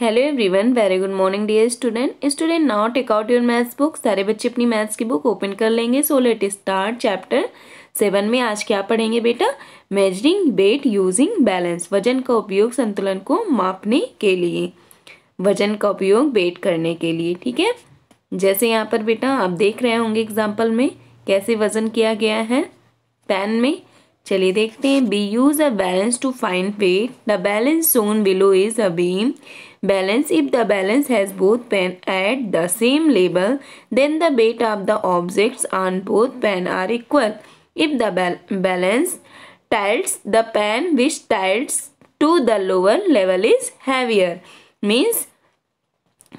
hello everyone very good morning dear student student now take out your maths book सारे बच्चे अपनी maths की book open कर लेंगे so let start chapter seven में आज क्या पढ़ेंगे बेटा मेजरिंग वेट यूजिंग बैलेंस वजन का उपयोग संतुलन को मापने के लिए वजन का उपयोग वेट करने के लिए ठीक है जैसे यहाँ पर बेटा आप देख रहे होंगे एग्जाम्पल में कैसे वजन किया गया है पैन में चलिए देखते हैं we use a balance to find weight the balance shown below is a beam balance if the balance has both pen at the same level then the weight of the objects on both pen are equal if the bal balance tilts the pen which tilts to the lower level is heavier means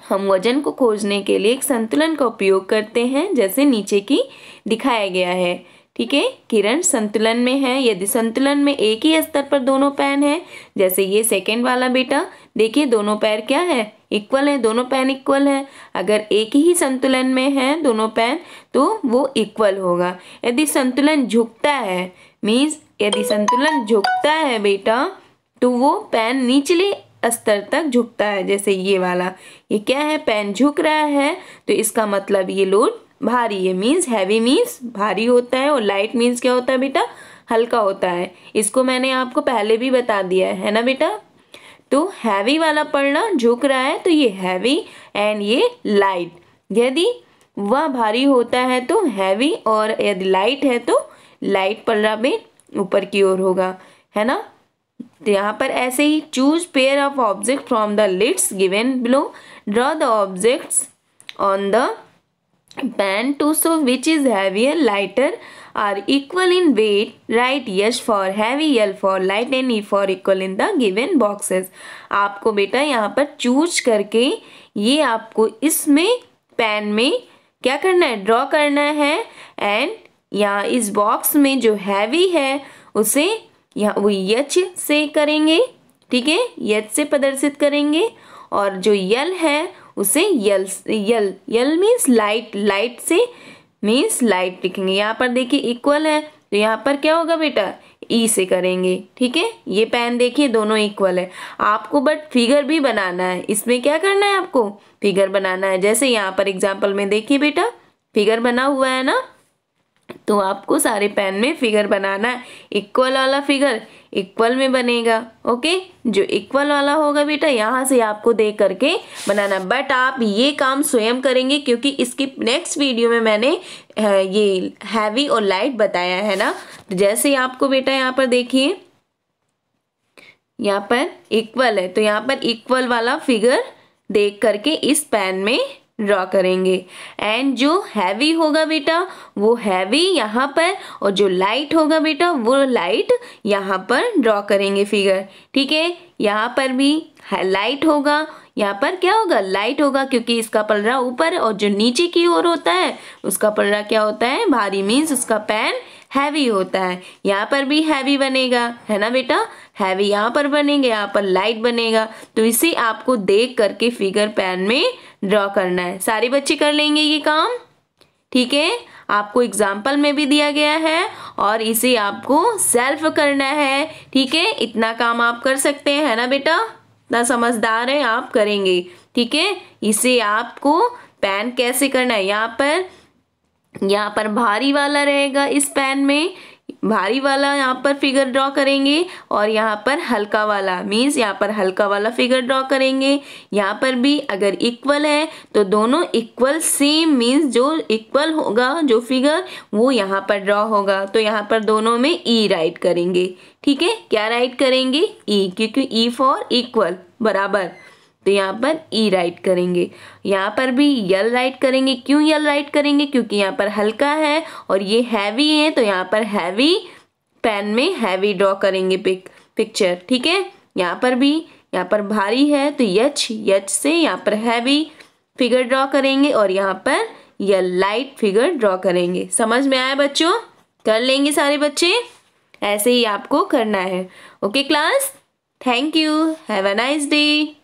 हम वजन को खोजने के लिए एक संतुलन का उपयोग करते हैं जैसे नीचे की दिखाया गया है ठीक है किरण संतुलन में है यदि संतुलन में एक ही स्तर पर दोनों पैन है जैसे ये सेकेंड वाला बेटा देखिए दोनों पैर क्या है इक्वल है दोनों पैन इक्वल है अगर एक ही संतुलन में है दोनों पैन तो वो इक्वल होगा यदि संतुलन झुकता है मीन्स यदि संतुलन झुकता है बेटा तो वो पैन निचले स्तर तक झुकता है जैसे ये वाला ये क्या है पैन झुक रहा है तो इसका मतलब ये लोड भारी ये मीन्स हैवी मीन्स भारी होता है और लाइट मीन्स क्या होता है बेटा हल्का होता है इसको मैंने आपको पहले भी बता दिया है, है ना बेटा तो हैवी वाला पढ़ना झुक रहा है तो ये हैवी एंड ये लाइट यदि वह भारी होता है तो हैवी और यदि लाइट है तो लाइट पलरा भी ऊपर की ओर होगा है ना तो यहाँ पर ऐसे ही choose pair of object from the लिट्स given below draw the objects on the pen too so which is heavier lighter are equal in weight write yes for heavy l for light and e for equal in the given boxes आपको बेटा यहाँ पर choose करके ये आपको इसमें pen में क्या करना है ड्रॉ करना है एंड यहाँ इस बॉक्स में जो हैवी है उसे यहाँ वो यच से करेंगे ठीक है यच से प्रदर्शित करेंगे और जो यल है उसे L L L means light light से मीन्स लाइट लिखेंगे यहाँ पर देखिए इक्वल है तो यहाँ पर क्या होगा बेटा ई e से करेंगे ठीक है ये पेन देखिए दोनों इक्वल है आपको बट फिगर भी बनाना है इसमें क्या करना है आपको फिगर बनाना है जैसे यहाँ पर एग्जाम्पल में देखिए बेटा फिगर बना हुआ है ना तो आपको सारे पेन में फिगर बनाना है इक्वल वाला फिगर इक्वल में बनेगा ओके जो इक्वल वाला होगा बेटा यहाँ से आपको देख करके बनाना बट आप ये काम स्वयं करेंगे क्योंकि इसकी नेक्स्ट वीडियो में मैंने ये हैवी और लाइट बताया है ना तो जैसे आपको बेटा यहाँ पर देखिए यहाँ पर इक्वल है तो यहाँ पर इक्वल वाला फिगर देख करके इस पैन में ड्रॉ करेंगे एंड जो हैवी होगा बेटा वो हैवी यहाँ पर और जो लाइट होगा बेटा वो लाइट यहाँ पर ड्रॉ करेंगे फिगर ठीक है यहाँ पर भी लाइट होगा यहाँ पर क्या होगा लाइट होगा क्योंकि इसका पलड़ा ऊपर और जो नीचे की ओर होता है उसका पलड़ा क्या होता है भारी मीन्स उसका पैन हैवी होता है यहाँ पर भी हैवी बनेगा है ना बेटा हैवी यहाँ पर बनेंगे यहाँ पर लाइट बनेगा तो इसे आपको देख करके फिगर पैन में ड्रॉ करना है सारे बच्चे कर लेंगे ये काम ठीक है आपको एग्जाम्पल में भी दिया गया है और इसे आपको सेल्फ करना है ठीक है इतना काम आप कर सकते हैं है ना बेटा इतना समझदार है आप करेंगे ठीक है इसे आपको पैन कैसे करना है यहाँ पर यहाँ पर भारी वाला रहेगा इस पैन में भारी वाला यहाँ पर फिगर ड्रॉ करेंगे और यहाँ पर हल्का वाला मीन्स यहाँ पर हल्का वाला फिगर ड्रॉ करेंगे यहाँ पर भी अगर इक्वल है तो दोनों इक्वल सेम मीन्स जो इक्वल होगा जो फिगर वो यहाँ पर ड्रॉ होगा तो यहाँ पर दोनों में ई e राइट करेंगे ठीक है क्या राइट करेंगे ई e, क्योंकि ई फॉर इक्वल बराबर तो यहाँ पर ई e राइट करेंगे यहाँ पर भी यल राइट करेंगे क्यों यल राइट करेंगे क्योंकि यहाँ पर हल्का है और ये हैवी है तो यहाँ पर हैवी पेन में हैवी ड्रॉ करेंगे पिक पिक्चर ठीक है यहाँ पर भी यहाँ पर भारी है तो यच यच से यहाँ पर हैवी फिगर ड्रॉ करेंगे और यहाँ पर यल लाइट फिगर ड्रॉ करेंगे समझ में आया बच्चों कर लेंगे सारे बच्चे ऐसे ही आपको करना है okay class thank you have a nice day